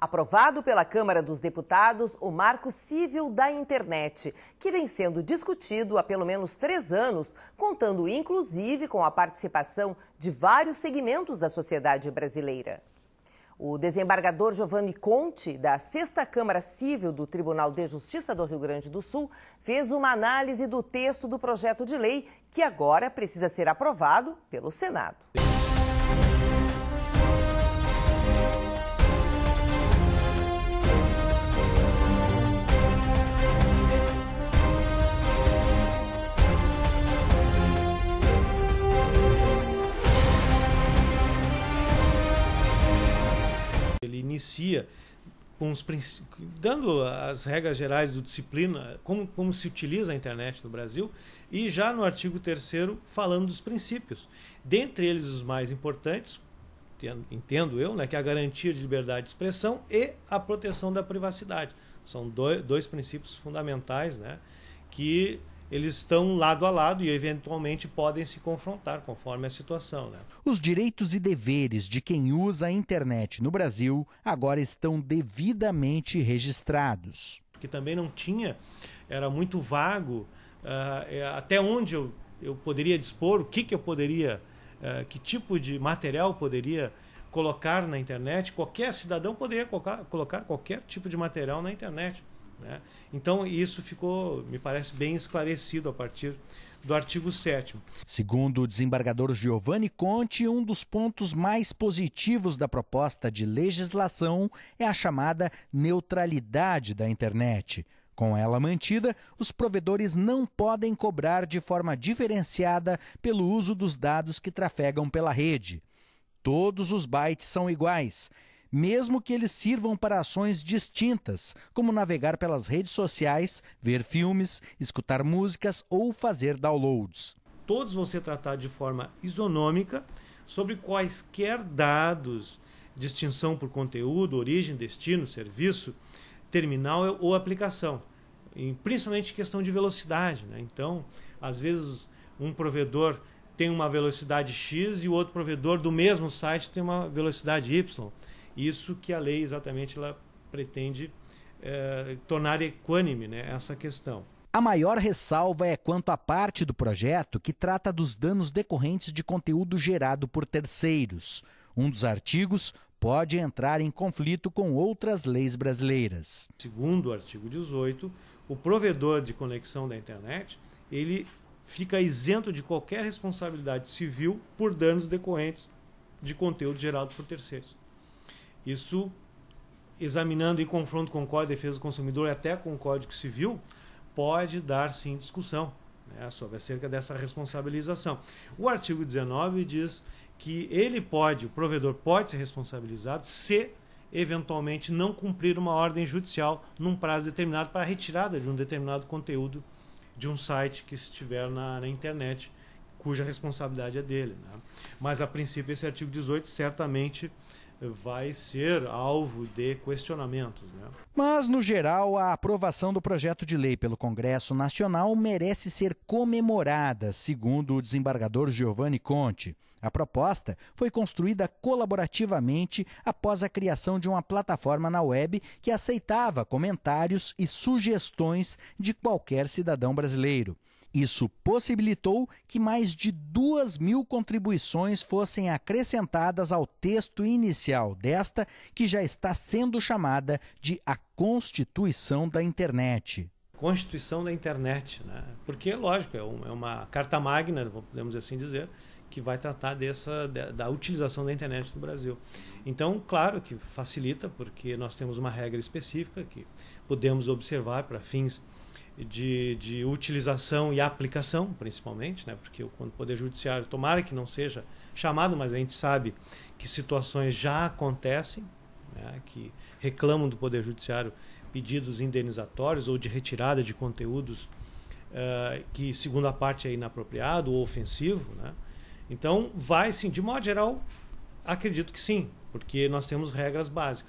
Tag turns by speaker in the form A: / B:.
A: aprovado pela Câmara dos Deputados o Marco Civil da Internet, que vem sendo discutido há pelo menos três anos, contando inclusive com a participação de vários segmentos da sociedade brasileira. O desembargador Giovanni Conte, da Sexta Câmara Civil do Tribunal de Justiça do Rio Grande do Sul, fez uma análise do texto do projeto de lei que agora precisa ser aprovado pelo Senado.
B: inicia com os dando as regras gerais do disciplina, como, como se utiliza a internet no Brasil, e já no artigo 3 falando dos princípios. Dentre eles, os mais importantes, entendo eu, né, que é a garantia de liberdade de expressão e a proteção da privacidade. São dois, dois princípios fundamentais né, que eles estão lado a lado e eventualmente podem se confrontar conforme a situação. Né?
A: Os direitos e deveres de quem usa a internet no Brasil agora estão devidamente registrados.
B: Que também não tinha, era muito vago uh, até onde eu, eu poderia dispor, o que, que eu poderia, uh, que tipo de material poderia colocar na internet. Qualquer cidadão poderia colocar, colocar qualquer tipo de material na internet. Né? Então, isso ficou, me parece, bem esclarecido a partir do artigo 7.
A: Segundo o desembargador Giovanni Conte, um dos pontos mais positivos da proposta de legislação é a chamada neutralidade da internet. Com ela mantida, os provedores não podem cobrar de forma diferenciada pelo uso dos dados que trafegam pela rede. Todos os bytes são iguais mesmo que eles sirvam para ações distintas, como navegar pelas redes sociais, ver filmes, escutar músicas ou fazer downloads.
B: Todos vão ser tratados de forma isonômica sobre quaisquer dados, distinção por conteúdo, origem, destino, serviço, terminal ou aplicação, e principalmente questão de velocidade. Né? Então, às vezes, um provedor tem uma velocidade X e o outro provedor do mesmo site tem uma velocidade Y. Isso que a lei exatamente ela pretende é, tornar equânime né, essa questão. A
A: maior ressalva é quanto à parte do projeto que trata dos danos decorrentes de conteúdo gerado por terceiros. Um dos artigos pode entrar em conflito com
B: outras leis brasileiras. Segundo o artigo 18, o provedor de conexão da internet, ele fica isento de qualquer responsabilidade civil por danos decorrentes de conteúdo gerado por terceiros. Isso examinando em confronto com o Código de Defesa do Consumidor e até com o Código Civil, pode dar sim discussão né, sobre acerca dessa responsabilização. O artigo 19 diz que ele pode, o provedor pode ser responsabilizado se eventualmente não cumprir uma ordem judicial num prazo determinado para a retirada de um determinado conteúdo de um site que estiver na, na internet cuja responsabilidade é dele. Né? Mas, a princípio, esse artigo 18 certamente vai ser alvo de questionamentos. Né?
A: Mas, no geral, a aprovação do projeto de lei pelo Congresso Nacional merece ser comemorada, segundo o desembargador Giovanni Conte. A proposta foi construída colaborativamente após a criação de uma plataforma na web que aceitava comentários e sugestões de qualquer cidadão brasileiro. Isso possibilitou que mais de duas mil contribuições fossem acrescentadas ao texto inicial desta, que já está sendo chamada de a Constituição da Internet.
B: Constituição da Internet, né? porque, lógico, é, é uma carta magna, podemos assim dizer, que vai tratar dessa da utilização da internet no Brasil. Então, claro que facilita, porque nós temos uma regra específica que podemos observar para fins de, de utilização e aplicação, principalmente, né? porque quando o Poder Judiciário, tomara que não seja chamado, mas a gente sabe que situações já acontecem, né? que reclamam do Poder Judiciário pedidos indenizatórios ou de retirada de conteúdos uh, que, segundo a parte, é inapropriado ou ofensivo. Né? Então, vai sim, de modo geral, acredito que sim, porque nós temos regras básicas.